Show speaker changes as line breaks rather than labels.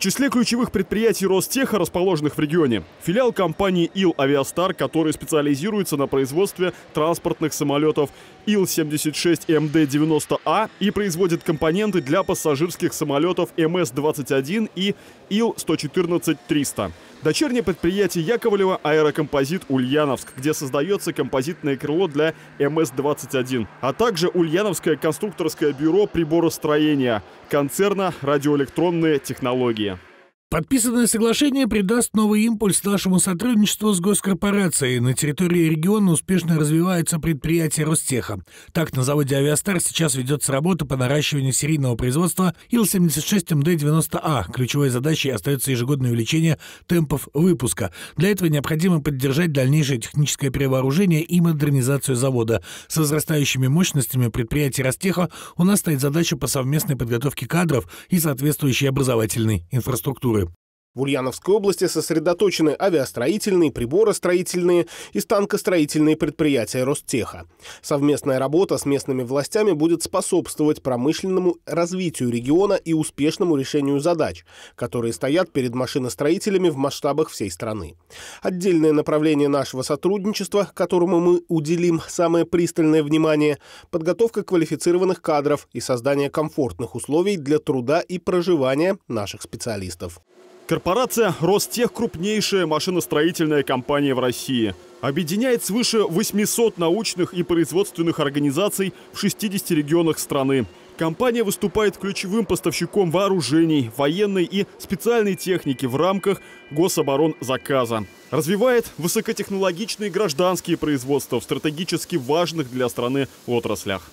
В числе ключевых предприятий Ростеха, расположенных в регионе, филиал компании «Ил Авиастар», который специализируется на производстве транспортных самолетов «Ил-76МД-90А» эм и производит компоненты для пассажирских самолетов МС-21 эм и «Ил-114-300». Дочернее предприятие Яковлева «Аэрокомпозит Ульяновск», где создается композитное крыло для МС-21, эм а также Ульяновское конструкторское бюро приборостроения концерна «Радиоэлектронные технологии».
Подписанное соглашение придаст новый импульс нашему сотрудничеству с госкорпорацией. На территории региона успешно развиваются предприятия Ростеха. Так, на заводе «Авиастар» сейчас ведется работа по наращиванию серийного производства Ил-76МД-90А. Ключевой задачей остается ежегодное увеличение темпов выпуска. Для этого необходимо поддержать дальнейшее техническое перевооружение и модернизацию завода. С возрастающими мощностями предприятий Ростеха у нас стоит задача по совместной подготовке кадров и соответствующей образовательной инфраструктуры.
В Ульяновской области сосредоточены авиастроительные, приборостроительные и станкостроительные предприятия Ростеха. Совместная работа с местными властями будет способствовать промышленному развитию региона и успешному решению задач, которые стоят перед машиностроителями в масштабах всей страны. Отдельное направление нашего сотрудничества, которому мы уделим самое пристальное внимание – подготовка квалифицированных кадров и создание комфортных условий для труда и проживания наших
специалистов. Корпорация «Ростех» – крупнейшая машиностроительная компания в России. Объединяет свыше 800 научных и производственных организаций в 60 регионах страны. Компания выступает ключевым поставщиком вооружений, военной и специальной техники в рамках гособоронзаказа. Развивает высокотехнологичные гражданские производства в стратегически важных для страны отраслях.